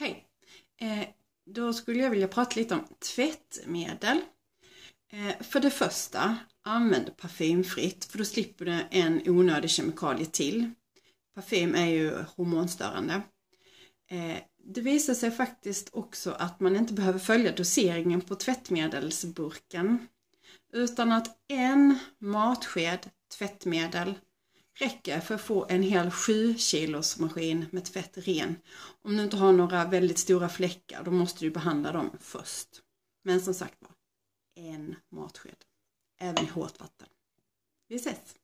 Hej! Eh, då skulle jag vilja prata lite om tvättmedel. Eh, för det första, använd parfymfritt för då slipper du en onödig kemikalie till. Parfym är ju hormonstörande. Eh, det visar sig faktiskt också att man inte behöver följa doseringen på tvättmedelsburken utan att en matsked tvättmedel räcker för att få en hel 7 kilos maskin med tvätt ren. Om du inte har några väldigt stora fläckar då måste du behandla dem först. Men som sagt var, en matsked. Även i hårt vatten. Vi ses!